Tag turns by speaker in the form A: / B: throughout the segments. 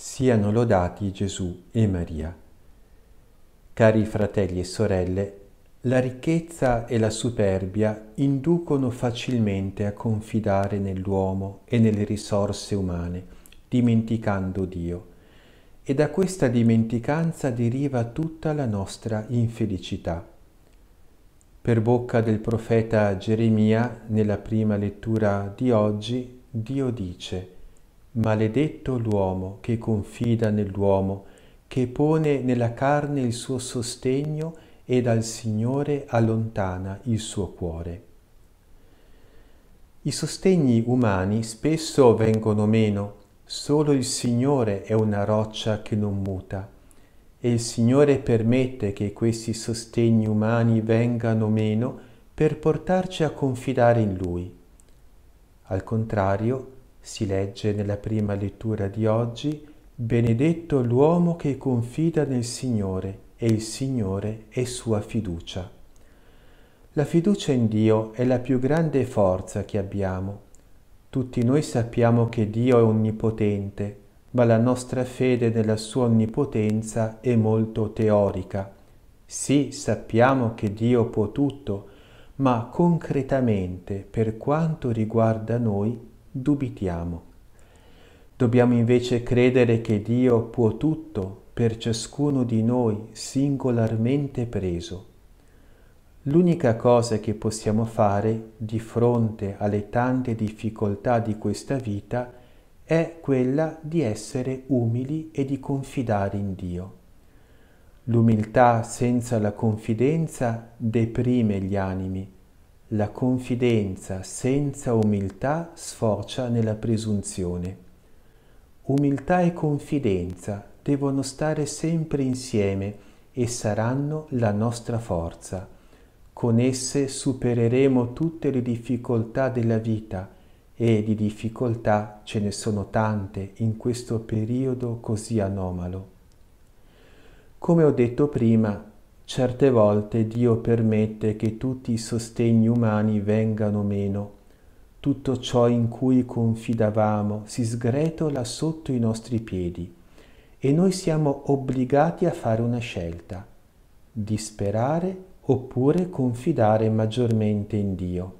A: Siano lodati Gesù e Maria. Cari fratelli e sorelle, la ricchezza e la superbia inducono facilmente a confidare nell'uomo e nelle risorse umane, dimenticando Dio. E da questa dimenticanza deriva tutta la nostra infelicità. Per bocca del profeta Geremia, nella prima lettura di oggi, Dio dice Maledetto l'uomo che confida nell'uomo, che pone nella carne il suo sostegno e dal Signore allontana il suo cuore. I sostegni umani spesso vengono meno, solo il Signore è una roccia che non muta e il Signore permette che questi sostegni umani vengano meno per portarci a confidare in Lui. Al contrario, si legge nella prima lettura di oggi, Benedetto l'uomo che confida nel Signore e il Signore è sua fiducia. La fiducia in Dio è la più grande forza che abbiamo. Tutti noi sappiamo che Dio è onnipotente, ma la nostra fede nella sua onnipotenza è molto teorica. Sì, sappiamo che Dio può tutto, ma concretamente, per quanto riguarda noi, dubitiamo. Dobbiamo invece credere che Dio può tutto per ciascuno di noi singolarmente preso. L'unica cosa che possiamo fare di fronte alle tante difficoltà di questa vita è quella di essere umili e di confidare in Dio. L'umiltà senza la confidenza deprime gli animi la confidenza senza umiltà sforcia nella presunzione. Umiltà e confidenza devono stare sempre insieme e saranno la nostra forza. Con esse supereremo tutte le difficoltà della vita e di difficoltà ce ne sono tante in questo periodo così anomalo. Come ho detto prima, Certe volte Dio permette che tutti i sostegni umani vengano meno. Tutto ciò in cui confidavamo si sgretola sotto i nostri piedi e noi siamo obbligati a fare una scelta, disperare oppure confidare maggiormente in Dio.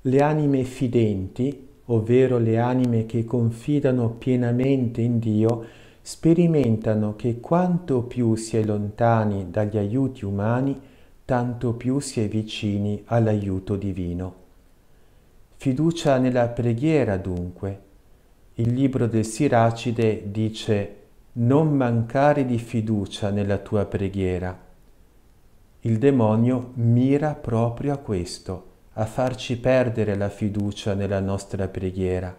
A: Le anime fidenti, ovvero le anime che confidano pienamente in Dio, sperimentano che quanto più si è lontani dagli aiuti umani, tanto più si è vicini all'aiuto divino. Fiducia nella preghiera dunque. Il libro del Siracide dice non mancare di fiducia nella tua preghiera. Il demonio mira proprio a questo, a farci perdere la fiducia nella nostra preghiera.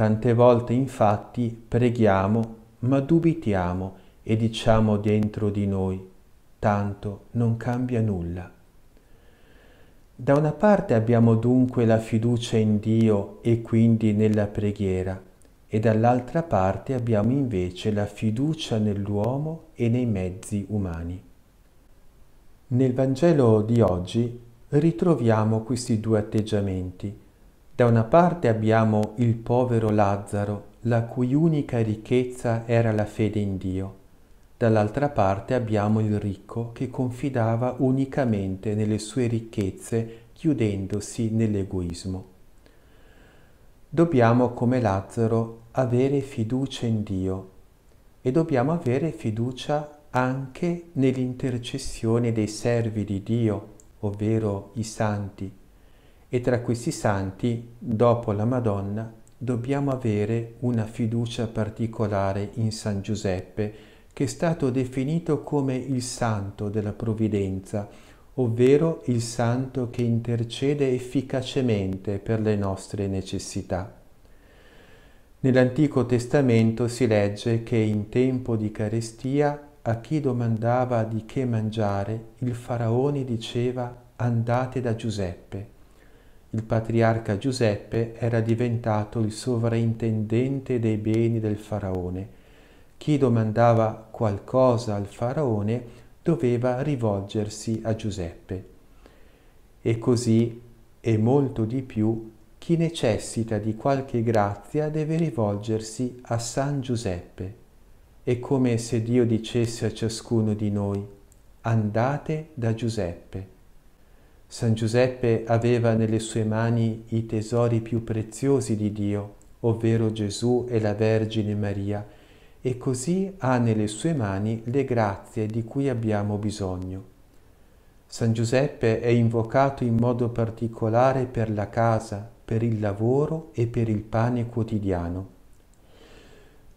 A: Tante volte infatti preghiamo, ma dubitiamo e diciamo dentro di noi, tanto non cambia nulla. Da una parte abbiamo dunque la fiducia in Dio e quindi nella preghiera e dall'altra parte abbiamo invece la fiducia nell'uomo e nei mezzi umani. Nel Vangelo di oggi ritroviamo questi due atteggiamenti da una parte abbiamo il povero Lazzaro, la cui unica ricchezza era la fede in Dio. Dall'altra parte abbiamo il ricco che confidava unicamente nelle sue ricchezze chiudendosi nell'egoismo. Dobbiamo, come Lazzaro, avere fiducia in Dio e dobbiamo avere fiducia anche nell'intercessione dei servi di Dio, ovvero i santi, e tra questi santi, dopo la Madonna, dobbiamo avere una fiducia particolare in San Giuseppe, che è stato definito come il santo della provvidenza, ovvero il santo che intercede efficacemente per le nostre necessità. Nell'Antico Testamento si legge che in tempo di carestia a chi domandava di che mangiare, il faraone diceva andate da Giuseppe il patriarca Giuseppe era diventato il sovrintendente dei beni del faraone. Chi domandava qualcosa al faraone doveva rivolgersi a Giuseppe. E così, e molto di più, chi necessita di qualche grazia deve rivolgersi a San Giuseppe. È come se Dio dicesse a ciascuno di noi, andate da Giuseppe San Giuseppe aveva nelle sue mani i tesori più preziosi di Dio, ovvero Gesù e la Vergine Maria, e così ha nelle sue mani le grazie di cui abbiamo bisogno. San Giuseppe è invocato in modo particolare per la casa, per il lavoro e per il pane quotidiano.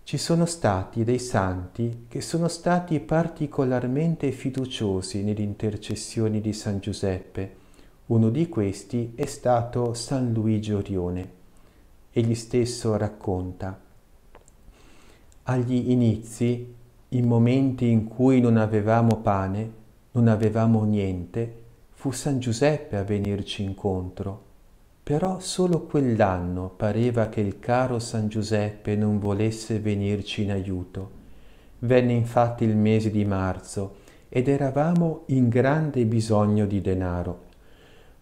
A: Ci sono stati dei santi che sono stati particolarmente fiduciosi nell'intercessione di San Giuseppe uno di questi è stato San Luigi Orione. Egli stesso racconta agli inizi, in momenti in cui non avevamo pane, non avevamo niente, fu San Giuseppe a venirci incontro. Però solo quell'anno pareva che il caro San Giuseppe non volesse venirci in aiuto. Venne infatti il mese di marzo ed eravamo in grande bisogno di denaro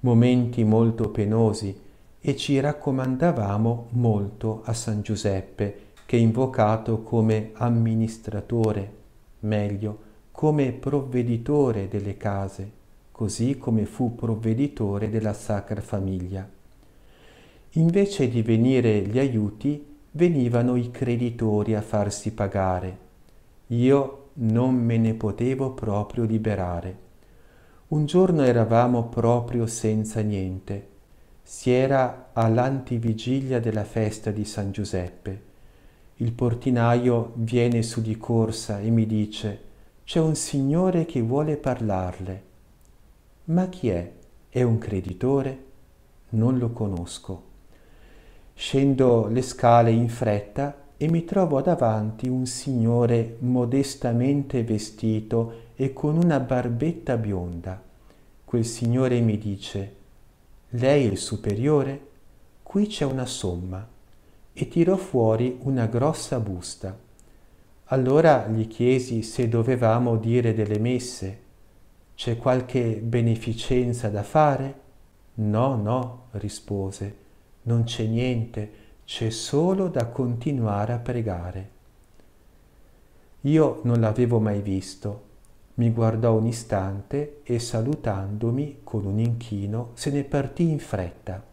A: momenti molto penosi, e ci raccomandavamo molto a San Giuseppe, che è invocato come amministratore, meglio, come provveditore delle case, così come fu provveditore della Sacra Famiglia. Invece di venire gli aiuti, venivano i creditori a farsi pagare. Io non me ne potevo proprio liberare. Un giorno eravamo proprio senza niente. Si era all'antivigilia della festa di San Giuseppe. Il portinaio viene su di corsa e mi dice c'è un signore che vuole parlarle. Ma chi è? È un creditore? Non lo conosco. Scendo le scale in fretta e mi trovo davanti un signore modestamente vestito e con una barbetta bionda. Quel signore mi dice, lei è il superiore? Qui c'è una somma. E tirò fuori una grossa busta. Allora gli chiesi se dovevamo dire delle messe. C'è qualche beneficenza da fare? No, no, rispose, non c'è niente, c'è solo da continuare a pregare. Io non l'avevo mai visto, mi guardò un istante e salutandomi con un inchino se ne partì in fretta.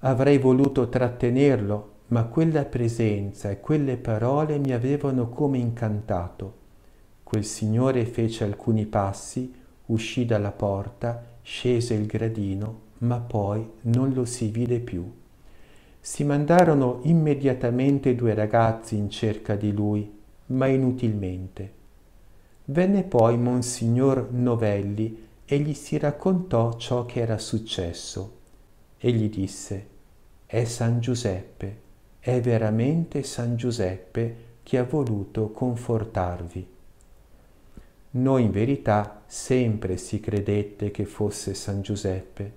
A: Avrei voluto trattenerlo, ma quella presenza e quelle parole mi avevano come incantato. Quel signore fece alcuni passi, uscì dalla porta, scese il gradino, ma poi non lo si vide più. Si mandarono immediatamente due ragazzi in cerca di lui, ma inutilmente. Venne poi Monsignor Novelli e gli si raccontò ciò che era successo. Egli disse, è San Giuseppe, è veramente San Giuseppe che ha voluto confortarvi. Noi in verità sempre si credette che fosse San Giuseppe.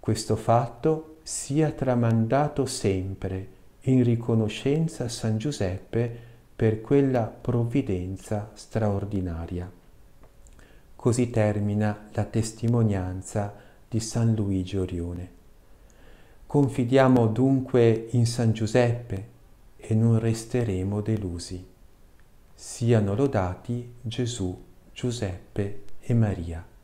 A: Questo fatto sia tramandato sempre in riconoscenza a San Giuseppe per quella provvidenza straordinaria. Così termina la testimonianza di San Luigi Orione. Confidiamo dunque in San Giuseppe e non resteremo delusi. Siano lodati Gesù, Giuseppe e Maria.